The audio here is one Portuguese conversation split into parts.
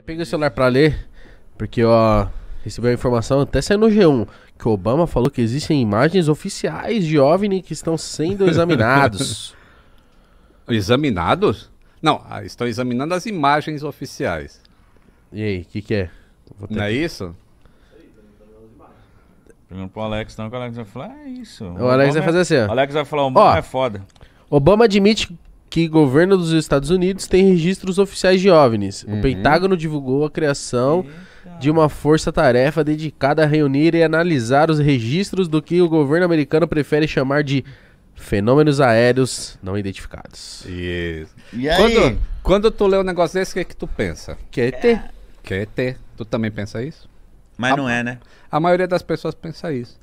Pega peguei o celular para ler, porque ó, recebeu a informação, até saiu no G1, que Obama falou que existem imagens oficiais de OVNI que estão sendo examinados. examinados? Não, ah, estão examinando as imagens oficiais. E aí, o que, que é? Não é isso? Perguntando pro Alex, então que o Alex vai falar, é isso. O Alex vai fazer assim, ó. O Alex vai falar, o Obama é foda. Obama admite que governo dos Estados Unidos tem registros oficiais de OVNIs. Uhum. O Pentágono divulgou a criação Eita. de uma força-tarefa dedicada a reunir e analisar os registros do que o governo americano prefere chamar de fenômenos aéreos não identificados. Isso. E aí? Quando, quando tu lê um negócio desse, o que, é que tu pensa? Que é ET. É. Que é ET. Tu também pensa isso? Mas a, não é, né? A maioria das pessoas pensa isso.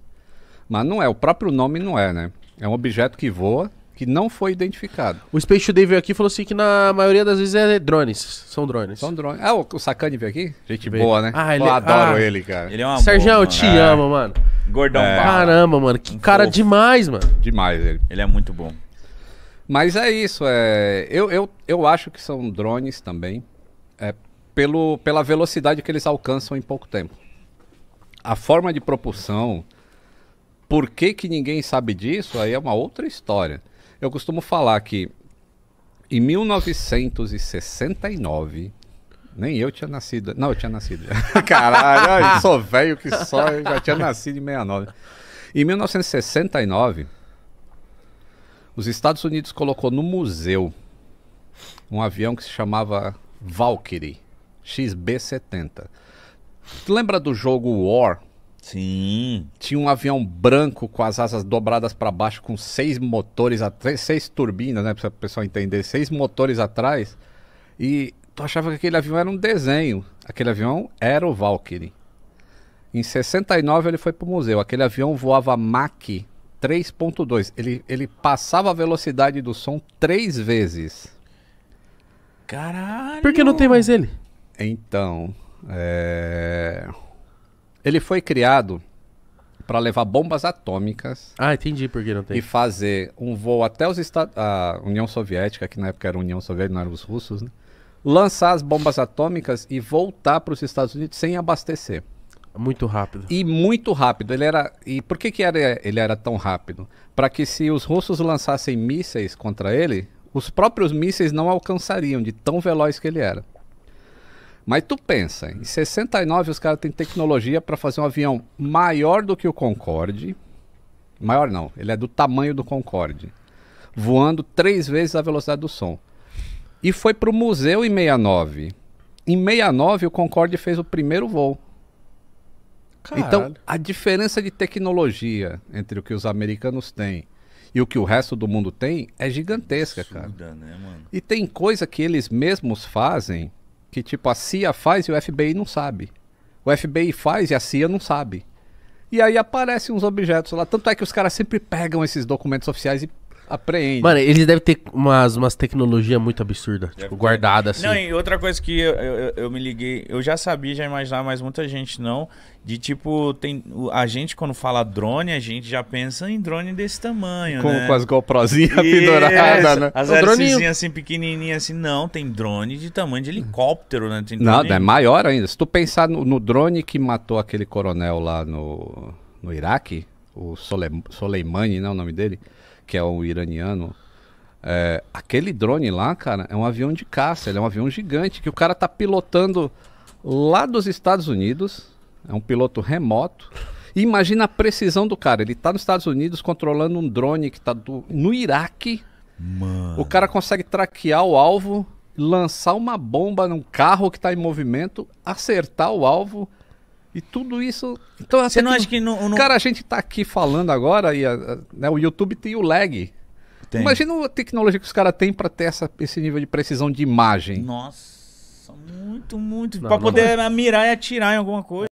Mas não é. O próprio nome não é, né? É um objeto que voa que não foi identificado. O Space Today veio aqui e falou assim que na maioria das vezes é drones. São drones. São drones. Ah, o, o Sacani veio aqui? Gente veio. boa, né? Ah, ele... Eu é- adoro ah, ele, cara. Ele é uma Sergião, boa, eu te né? é. amo, mano. Gordão é. Caramba, mano. Que um cara fofo. demais, mano. Demais ele. Ele é muito bom. Mas é isso. É... Eu, eu, eu acho que são drones também. É pelo, pela velocidade que eles alcançam em pouco tempo. A forma de propulsão... Por que, que ninguém sabe disso? Aí é uma outra história. Eu costumo falar que em 1969, nem eu tinha nascido. Não, eu tinha nascido. Caralho, eu sou velho que só, eu já tinha nascido em 69. Em 1969, os Estados Unidos colocou no museu um avião que se chamava Valkyrie XB-70. Lembra do jogo War Sim. Tinha um avião branco com as asas dobradas para baixo, com seis motores, atrás, seis turbinas, né? Para o pessoal entender, seis motores atrás. E tu achava que aquele avião era um desenho. Aquele avião era o Valkyrie. Em 69 ele foi para o museu. Aquele avião voava Mach 3.2. Ele, ele passava a velocidade do som três vezes. Caralho! Por que não tem mais ele? Então, é... Ele foi criado para levar bombas atômicas. Ah, entendi por que não tem. E fazer um voo até os Estados, a União Soviética, que na época era União Soviética, não eram os russos, né? lançar as bombas atômicas e voltar para os Estados Unidos sem abastecer. Muito rápido. E muito rápido. Ele era e por que, que era, ele era tão rápido? Para que se os russos lançassem mísseis contra ele, os próprios mísseis não alcançariam de tão veloz que ele era. Mas tu pensa, em 69 os caras têm tecnologia para fazer um avião maior do que o Concorde. Maior não, ele é do tamanho do Concorde. Voando três vezes a velocidade do som. E foi para o museu em 69. Em 69 o Concorde fez o primeiro voo. Então, Caralho. Então, a diferença de tecnologia entre o que os americanos têm e o que o resto do mundo tem é gigantesca, Absurda, cara. Né, e tem coisa que eles mesmos fazem que tipo a CIA faz e o FBI não sabe. O FBI faz e a CIA não sabe. E aí aparecem uns objetos lá. Tanto é que os caras sempre pegam esses documentos oficiais e Apreende. Mano, eles devem ter umas, umas tecnologias muito absurdas, tipo, guardadas assim. Não, e outra coisa que eu, eu, eu, me liguei, eu já sabia, já imaginava, mas muita gente não. De tipo, tem. A gente, quando fala drone, a gente já pensa em drone desse tamanho. Com, né? com as GoProzinhas penduradas, né? As é LCzinhas assim, pequenininhas assim. Não, tem drone de tamanho de helicóptero, né? Tem Nada, é maior ainda. Se tu pensar no, no drone que matou aquele coronel lá no, no Iraque, o Sole, Soleimani, não é o nome dele? que é o iraniano, é, aquele drone lá, cara, é um avião de caça, ele é um avião gigante que o cara tá pilotando lá dos Estados Unidos, é um piloto remoto. E imagina a precisão do cara, ele tá nos Estados Unidos controlando um drone que tá do, no Iraque. Mano. O cara consegue traquear o alvo, lançar uma bomba num carro que tá em movimento, acertar o alvo e tudo isso. Então, Você não acha que. Cara, a gente está aqui falando agora e a, a, né, o YouTube tem o lag. Tem. Imagina a tecnologia que os caras têm para ter essa, esse nível de precisão de imagem. Nossa, muito, muito. Para poder não... mirar e atirar em alguma coisa.